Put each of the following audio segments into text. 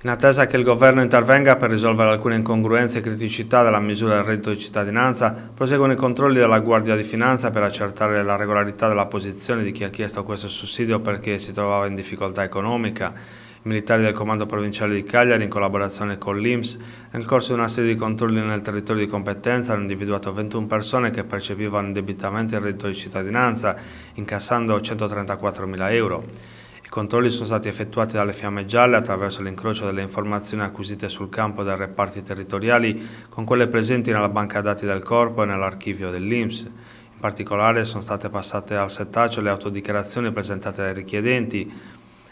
In attesa che il governo intervenga per risolvere alcune incongruenze e criticità della misura del reddito di cittadinanza, proseguono i controlli della Guardia di Finanza per accertare la regolarità della posizione di chi ha chiesto questo sussidio perché si trovava in difficoltà economica. I militari del Comando Provinciale di Cagliari, in collaborazione con l'IMS, nel corso di una serie di controlli nel territorio di competenza hanno individuato 21 persone che percepivano indebitamente il reddito di cittadinanza, incassando 134.000 euro. I controlli sono stati effettuati dalle Fiamme Gialle attraverso l'incrocio delle informazioni acquisite sul campo dai reparti territoriali con quelle presenti nella banca dati del Corpo e nell'archivio dell'Inps. In particolare sono state passate al settaccio le autodichiarazioni presentate dai richiedenti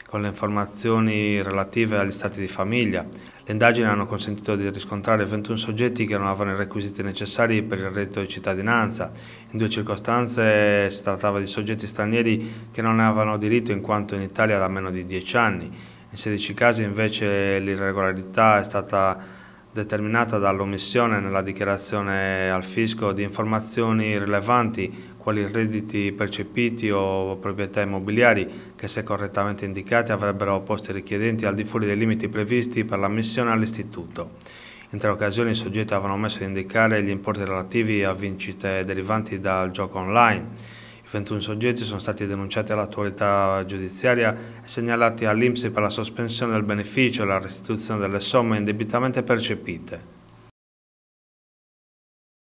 con le informazioni relative agli stati di famiglia, le indagini hanno consentito di riscontrare 21 soggetti che non avevano i requisiti necessari per il reddito di cittadinanza. In due circostanze si trattava di soggetti stranieri che non avevano diritto in quanto in Italia da meno di 10 anni. In 16 casi invece l'irregolarità è stata determinata dall'omissione nella dichiarazione al fisco di informazioni rilevanti quali redditi percepiti o proprietà immobiliari che se correttamente indicate avrebbero posti richiedenti al di fuori dei limiti previsti per l'ammissione all'istituto. In tre occasioni i soggetti avevano messo ad indicare gli importi relativi a vincite derivanti dal gioco online. I 21 soggetti sono stati denunciati all'autorità giudiziaria e segnalati all'Inps per la sospensione del beneficio e la restituzione delle somme indebitamente percepite.